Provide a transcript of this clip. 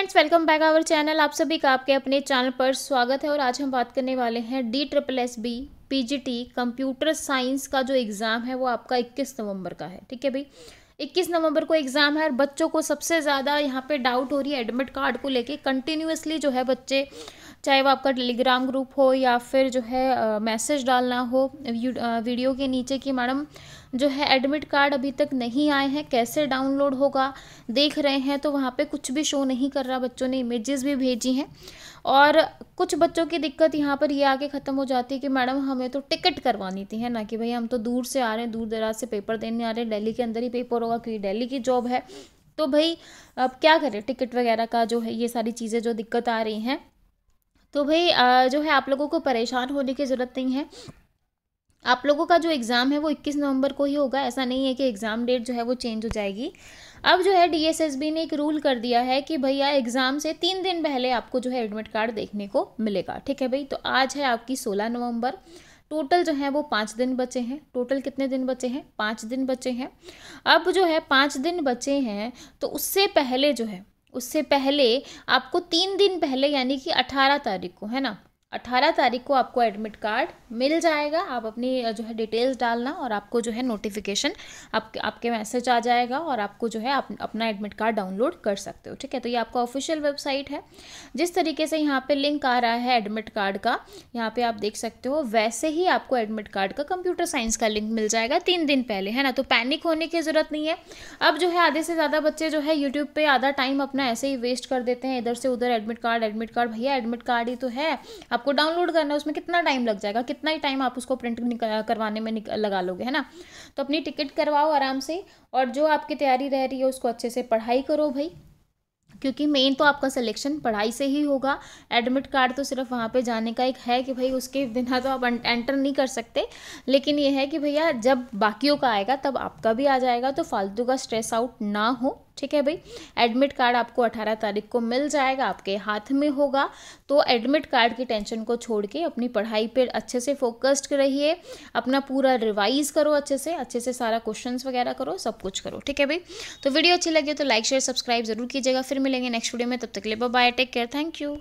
friends welcome back our channel आप सभी का आपके अपने चैनल पर स्वागत है और आज हम बात करने वाले हैं D triple S B PGT computer science का जो एग्ज़ाम है वो आपका 21 नवंबर का है ठीक है भाई 21 नवंबर को एग्ज़ाम है और बच्चों को सबसे ज़्यादा यहाँ पे डाउट हो रही है एडमिट कार्ड को लेके कंटिन्यूसली जो है बच्चे चाहे वो आपका टेलीग्राम ग्रुप हो या फिर जो है मैसेज डालना हो वीडियो के नीचे कि मैडम जो है एडमिट कार्ड अभी तक नहीं आए हैं कैसे डाउनलोड होगा देख रहे हैं तो वहाँ पे कुछ भी शो नहीं कर रहा बच्चों ने इमेजेस भी भेजी हैं और कुछ बच्चों की दिक्कत यहाँ पर ये आके ख़त्म हो जाती है कि मैडम हमें तो टिकट करवानी थी है ना कि भाई हम तो दूर से आ रहे हैं दूर दराज से पेपर देने आ रहे हैं डेली के अंदर ही पेपर होगा क्योंकि डेली की जॉब है तो भाई अब क्या करें टिकट वगैरह का जो है ये सारी चीज़ें जो दिक्कत आ रही हैं तो भाई जो है आप लोगों को परेशान होने की ज़रूरत नहीं है आप लोगों का जो एग्ज़ाम है वो 21 नवंबर को ही होगा ऐसा नहीं है कि एग्ज़ाम डेट जो है वो चेंज हो जाएगी अब जो है डीएसएसबी ने एक रूल कर दिया है कि भैया एग्ज़ाम से तीन दिन पहले आपको जो है एडमिट कार्ड देखने को मिलेगा ठीक है भाई तो आज है आपकी 16 नवंबर टोटल जो है वो पाँच दिन बचे हैं टोटल कितने दिन बचे हैं पाँच दिन बचे हैं अब जो है पाँच दिन बचे हैं तो उससे पहले जो है उससे पहले आपको तीन दिन पहले यानी कि अठारह तारीख को है ना अट्ठारह तारीख को आपको एडमिट कार्ड मिल जाएगा आप अपनी जो है डिटेल्स डालना और आपको जो है नोटिफिकेशन आपके आपके मैसेज आ जाएगा और आपको जो है आप अपना एडमिट कार्ड डाउनलोड कर सकते हो ठीक है तो ये आपका ऑफिशियल वेबसाइट है जिस तरीके से यहाँ पे लिंक आ रहा है एडमिट कार्ड का यहाँ पर आप देख सकते हो वैसे ही आपको एडमिट कार्ड का कंप्यूटर साइंस का लिंक मिल जाएगा तीन दिन पहले है ना तो पैनिक होने की ज़रूरत नहीं है अब जो है आधे से ज़्यादा बच्चे जो है यूट्यूब पर आधा टाइम अपना ऐसे ही वेस्ट कर देते हैं इधर से उधर एडमिट कार्ड एडमिट कार्ड भैया एडमिट कार्ड ही तो है आपको डाउनलोड करना है उसमें कितना टाइम लग जाएगा कितना ही टाइम आप उसको प्रिंट करवाने में लगा लोगे है ना तो अपनी टिकट करवाओ आराम से और जो आपकी तैयारी रह रही है उसको अच्छे से पढ़ाई करो भाई क्योंकि मेन तो आपका सिलेक्शन पढ़ाई से ही होगा एडमिट कार्ड तो सिर्फ वहाँ पे जाने का एक है कि भाई उसके बिना तो आप एंटर नहीं कर सकते लेकिन ये है कि भैया जब बाकियों का आएगा तब आपका भी आ जाएगा तो फालतू का स्ट्रेस आउट ना हो ठीक है भाई एडमिट कार्ड आपको 18 तारीख को मिल जाएगा आपके हाथ में होगा तो एडमिट कार्ड की टेंशन को छोड़ के अपनी पढ़ाई पर अच्छे से फोकस्ड रहिए अपना पूरा रिवाइज करो अच्छे से अच्छे से सारा क्वेश्चन वगैरह करो सब कुछ करो ठीक है भाई तो वीडियो अच्छी लगी तो लाइक शेयर सब्सक्राइब जरूर कीजिएगा फिर मिलेंगे नेक्स्ट वीडियो में तब तक ले bye take care thank you